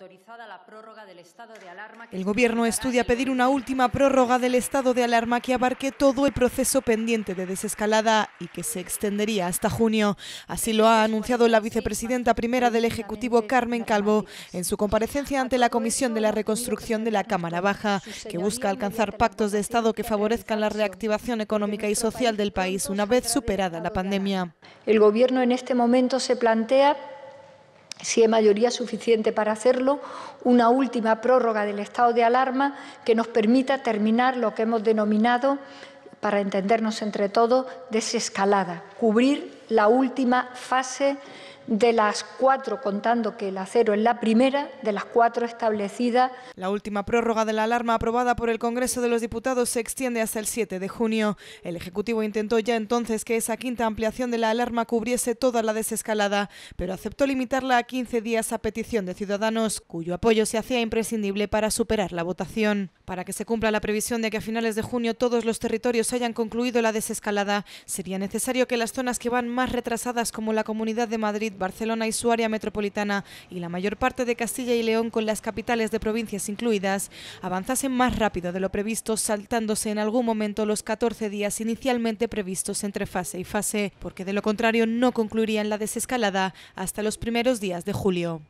autorizada la prórroga del estado de alarma. El Gobierno estudia pedir una última prórroga del estado de alarma que abarque todo el proceso pendiente de desescalada y que se extendería hasta junio. Así lo ha anunciado la vicepresidenta primera del Ejecutivo, Carmen Calvo, en su comparecencia ante la Comisión de la Reconstrucción de la Cámara Baja, que busca alcanzar pactos de Estado que favorezcan la reactivación económica y social del país una vez superada la pandemia. El Gobierno en este momento se plantea si hay mayoría suficiente para hacerlo, una última prórroga del estado de alarma que nos permita terminar lo que hemos denominado, para entendernos entre todos, desescalada, cubrir la última fase de las cuatro, contando que el acero es la primera, de las cuatro establecidas. La última prórroga de la alarma aprobada por el Congreso de los Diputados se extiende hasta el 7 de junio. El Ejecutivo intentó ya entonces que esa quinta ampliación de la alarma cubriese toda la desescalada, pero aceptó limitarla a 15 días a petición de ciudadanos, cuyo apoyo se hacía imprescindible para superar la votación. Para que se cumpla la previsión de que a finales de junio todos los territorios hayan concluido la desescalada, sería necesario que las zonas que van más retrasadas, como la Comunidad de Madrid, Barcelona y su área metropolitana y la mayor parte de Castilla y León con las capitales de provincias incluidas, avanzasen más rápido de lo previsto, saltándose en algún momento los 14 días inicialmente previstos entre fase y fase, porque de lo contrario no concluirían la desescalada hasta los primeros días de julio.